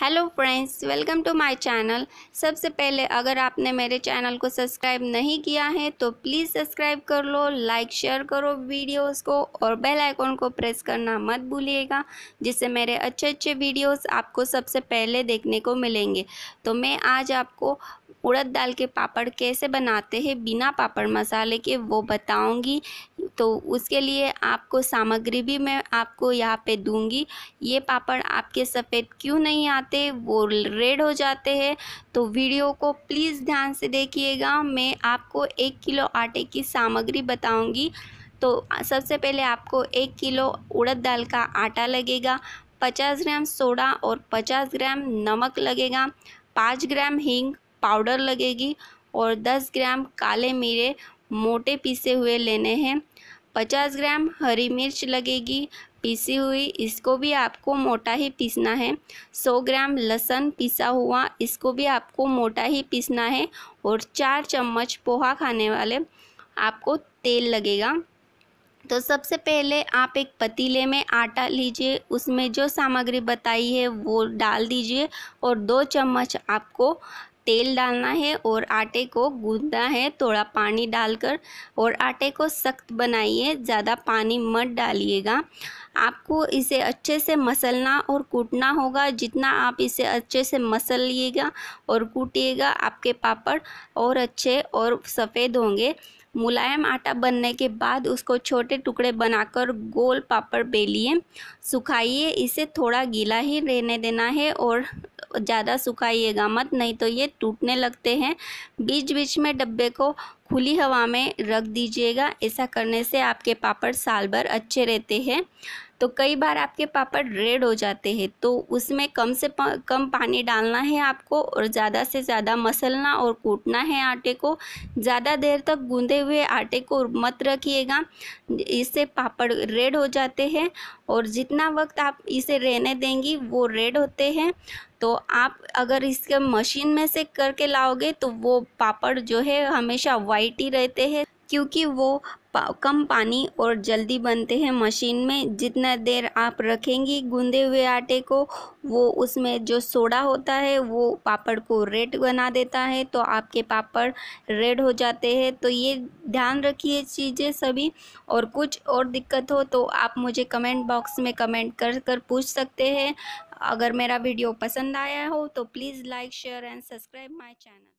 hello friends welcome to my channel सबसे पहले अगर आपने मेरे चैनल को सब्सक्राइब नहीं किया है तो प्लीज़ सब्सक्राइब कर लो लाइक शेयर करो वीडियोस को और बेल आइकॉन को प्रेस करना मत भूलिएगा जिससे मेरे अच्छे अच्छे वीडियोस आपको सबसे पहले देखने को मिलेंगे तो मैं आज आपको उड़द दाल के पापड़ कैसे बनाते हैं बिना पापड़ मसाले के वो बताऊंगी तो उसके लिए आपको सामग्री भी मैं आपको यहाँ पे दूंगी ये पापड़ आपके सफ़ेद क्यों नहीं आ आते वो रेड हो जाते हैं तो वीडियो को प्लीज़ ध्यान से देखिएगा मैं आपको एक किलो आटे की सामग्री बताऊंगी तो सबसे पहले आपको एक किलो उड़द दाल का आटा लगेगा पचास ग्राम सोडा और पचास ग्राम नमक लगेगा पाँच ग्राम हींग पाउडर लगेगी और दस ग्राम काले मीरे मोटे पीसे हुए लेने हैं 50 ग्राम हरी मिर्च लगेगी पीसी हुई इसको भी आपको मोटा ही पीसना है 100 ग्राम लहसन पिसा हुआ इसको भी आपको मोटा ही पीसना है और चार चम्मच पोहा खाने वाले आपको तेल लगेगा तो सबसे पहले आप एक पतीले में आटा लीजिए उसमें जो सामग्री बताई है वो डाल दीजिए और दो चम्मच आपको तेल डालना है और आटे को गूंदना है थोड़ा पानी डालकर और आटे को सख्त बनाइए ज़्यादा पानी मत डालिएगा आपको इसे अच्छे से मसलना और कूटना होगा जितना आप इसे अच्छे से मसलिएगा और कूटिएगा आपके पापड़ और अच्छे और सफ़ेद होंगे मुलायम आटा बनने के बाद उसको छोटे टुकड़े बनाकर गोल पापड़ बेलिए सुखाइए इसे थोड़ा गीला ही रहने देना है और ज़्यादा सुखाइएगा मत नहीं तो ये टूटने लगते हैं बीच बीच में डब्बे को खुली हवा में रख दीजिएगा ऐसा करने से आपके पापड़ साल भर अच्छे रहते हैं तो कई बार आपके पापड़ रेड हो जाते हैं तो उसमें कम से पा, कम पानी डालना है आपको और ज़्यादा से ज़्यादा मसलना और कूटना है आटे को ज़्यादा देर तक गूँधे हुए आटे को मत रखिएगा इससे पापड़ रेड हो जाते हैं और जितना वक्त आप इसे रहने देंगी वो रेड होते हैं तो आप अगर इसके मशीन में से करके लाओगे तो वो पापड़ जो है हमेशा वाइट ही रहते हैं क्योंकि वो पा, कम पानी और जल्दी बनते हैं मशीन में जितना देर आप रखेंगी गूंदे हुए आटे को वो उसमें जो सोडा होता है वो पापड़ को रेड बना देता है तो आपके पापड़ रेड हो जाते हैं तो ये ध्यान रखिए चीज़ें सभी और कुछ और दिक्कत हो तो आप मुझे कमेंट बॉक्स में कमेंट कर कर पूछ सकते हैं अगर मेरा वीडियो पसंद आया हो तो please like share and subscribe my channel